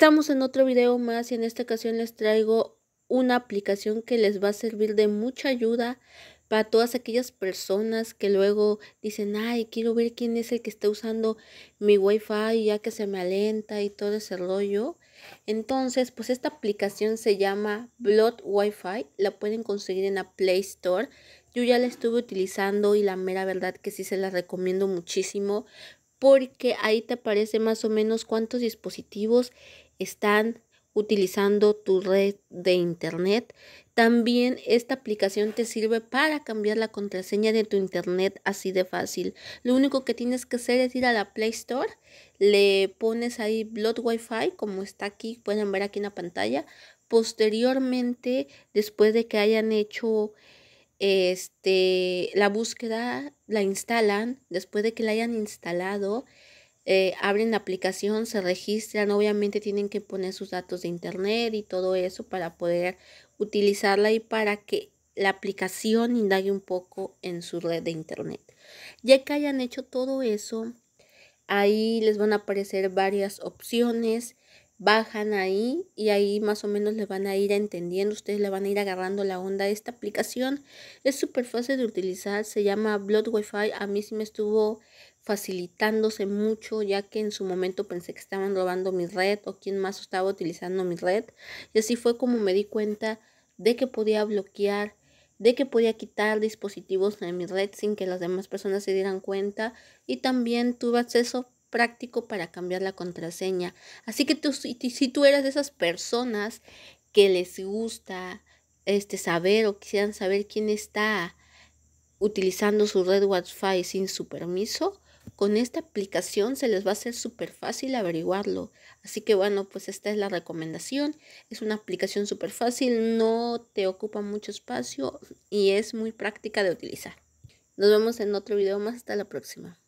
Estamos en otro video más y en esta ocasión les traigo una aplicación que les va a servir de mucha ayuda para todas aquellas personas que luego dicen, ay, quiero ver quién es el que está usando mi wifi ya que se me alenta y todo ese rollo. Entonces, pues esta aplicación se llama Blood Wi-Fi, la pueden conseguir en la Play Store. Yo ya la estuve utilizando y la mera verdad que sí se la recomiendo muchísimo porque ahí te aparece más o menos cuántos dispositivos están utilizando tu red de internet. También esta aplicación te sirve para cambiar la contraseña de tu internet así de fácil. Lo único que tienes que hacer es ir a la Play Store, le pones ahí Blood Wi-Fi como está aquí, pueden ver aquí en la pantalla. Posteriormente, después de que hayan hecho este la búsqueda, la instalan, después de que la hayan instalado, eh, abren la aplicación, se registran, obviamente tienen que poner sus datos de internet y todo eso para poder utilizarla y para que la aplicación indague un poco en su red de internet. Ya que hayan hecho todo eso, ahí les van a aparecer varias opciones bajan ahí y ahí más o menos le van a ir entendiendo, ustedes le van a ir agarrando la onda a esta aplicación. Es súper fácil de utilizar, se llama Blood Wi-Fi, a mí sí me estuvo facilitándose mucho, ya que en su momento pensé que estaban robando mi red o quien más estaba utilizando mi red. Y así fue como me di cuenta de que podía bloquear, de que podía quitar dispositivos de mi red sin que las demás personas se dieran cuenta. Y también tuve acceso práctico para cambiar la contraseña. Así que si tú eras de esas personas que les gusta este saber o quisieran saber quién está utilizando su red wi sin su permiso, con esta aplicación se les va a ser súper fácil averiguarlo. Así que bueno, pues esta es la recomendación. Es una aplicación súper fácil, no te ocupa mucho espacio y es muy práctica de utilizar. Nos vemos en otro video más. Hasta la próxima.